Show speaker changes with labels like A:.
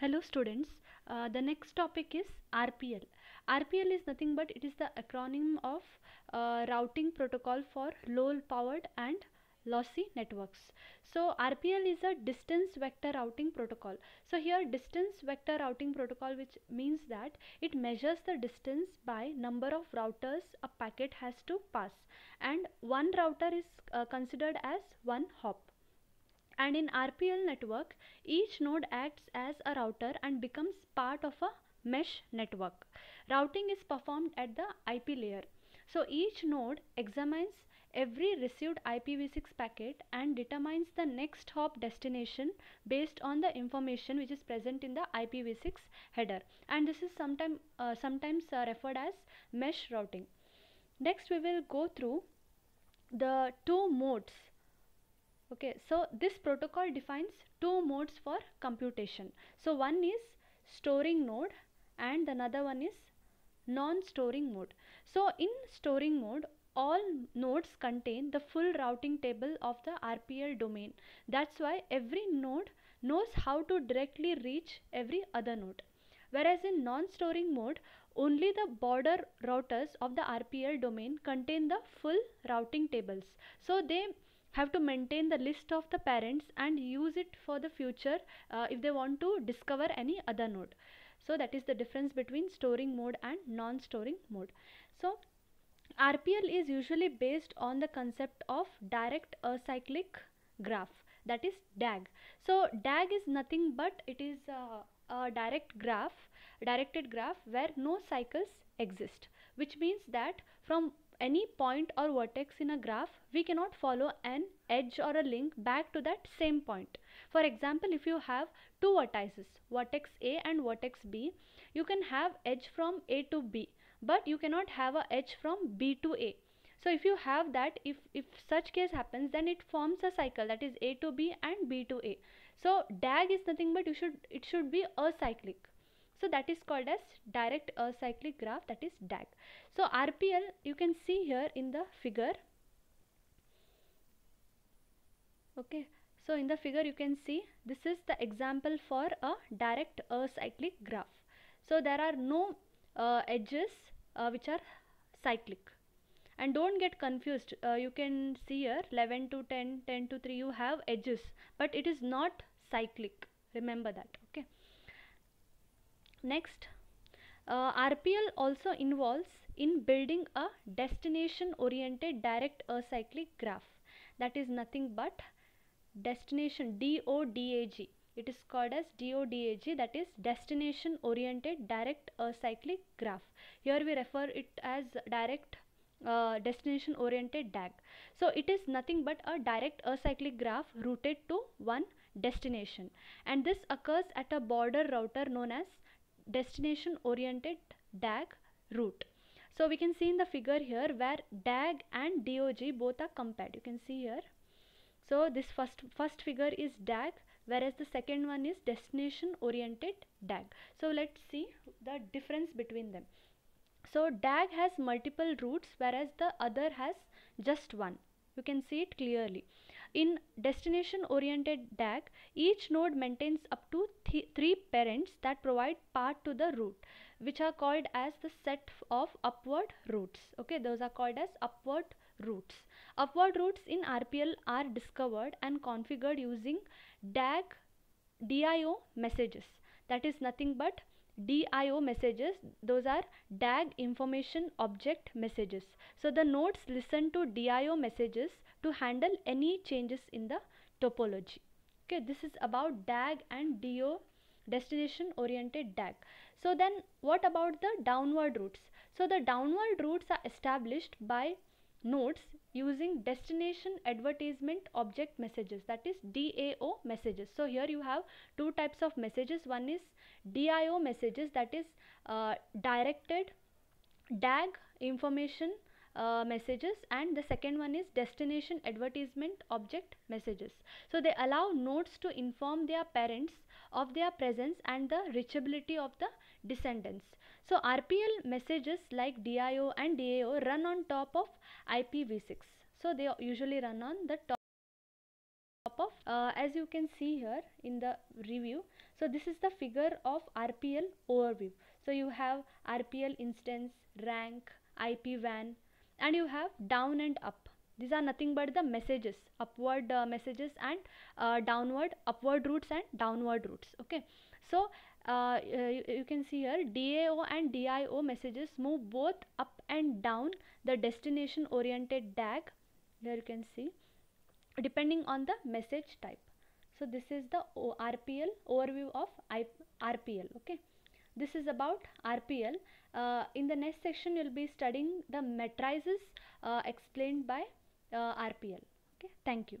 A: Hello students, uh, the next topic is RPL. RPL is nothing but it is the acronym of uh, Routing Protocol for Low Powered and Lossy Networks. So RPL is a distance vector routing protocol. So here distance vector routing protocol which means that it measures the distance by number of routers a packet has to pass and one router is uh, considered as one hop. And in RPL network, each node acts as a router and becomes part of a mesh network. Routing is performed at the IP layer. So each node examines every received IPv6 packet and determines the next hop destination based on the information which is present in the IPv6 header and this is sometime, uh, sometimes uh, referred as mesh routing. Next we will go through the two modes okay so this protocol defines two modes for computation so one is storing node, and another one is non-storing mode so in storing mode all nodes contain the full routing table of the RPL domain that's why every node knows how to directly reach every other node whereas in non-storing mode only the border routers of the RPL domain contain the full routing tables so they have to maintain the list of the parents and use it for the future uh, if they want to discover any other node so that is the difference between storing mode and non-storing mode so RPL is usually based on the concept of direct acyclic graph that is DAG so DAG is nothing but it is uh, a direct graph directed graph where no cycles exist which means that from any point or vertex in a graph, we cannot follow an edge or a link back to that same point. For example, if you have two vertices, vertex A and vertex B, you can have edge from A to B, but you cannot have a edge from B to A. So if you have that, if, if such case happens, then it forms a cycle that is A to B and B to A. So DAG is nothing but you should it should be acyclic. So that is called as direct acyclic graph that is DAG. So RPL you can see here in the figure. Okay. So in the figure you can see this is the example for a direct acyclic graph. So there are no uh, edges uh, which are cyclic and don't get confused uh, you can see here 11 to 10 10 to 3 you have edges but it is not cyclic remember that Next, uh, RPL also involves in building a destination oriented direct acyclic graph that is nothing but destination DODAG. It is called as DODAG that is destination oriented direct acyclic graph. Here we refer it as direct uh, destination oriented DAG. So it is nothing but a direct acyclic graph rooted to one destination and this occurs at a border router known as destination oriented DAG route. So we can see in the figure here where DAG and DOG both are compared. You can see here. So this first first figure is DAG whereas the second one is destination oriented DAG. So let's see the difference between them. So DAG has multiple routes whereas the other has just one. You can see it clearly. In destination oriented DAG, each node maintains up to th three parents that provide path to the root, which are called as the set of upward roots. Okay, those are called as upward roots. Upward roots in RPL are discovered and configured using DAG DIO messages that is nothing but DIO messages, those are DAG information object messages. So the nodes listen to DIO messages to handle any changes in the topology. Okay, this is about DAG and DO destination oriented DAG. So then what about the downward routes? So the downward routes are established by nodes using destination advertisement object messages that is DAO messages. So here you have two types of messages. One is DIO messages that is uh, directed DAG information uh, messages and the second one is destination advertisement object messages. So they allow nodes to inform their parents of their presence and the reachability of the descendants. So RPL messages like DIO and DAO run on top of IPv6. So they usually run on the top of uh, as you can see here in the review so this is the figure of RPL overview so you have RPL instance rank IPWAN and you have down and up these are nothing but the messages upward uh, messages and uh, downward upward roots and downward roots okay so uh, you, you, can see here DAO and DIO messages move both up and down the destination oriented DAG here you can see depending on the message type so this is the o RPL overview of I RPL okay this is about RPL uh, in the next section you'll be studying the matrices uh, explained by uh, RPL. Okay, thank you.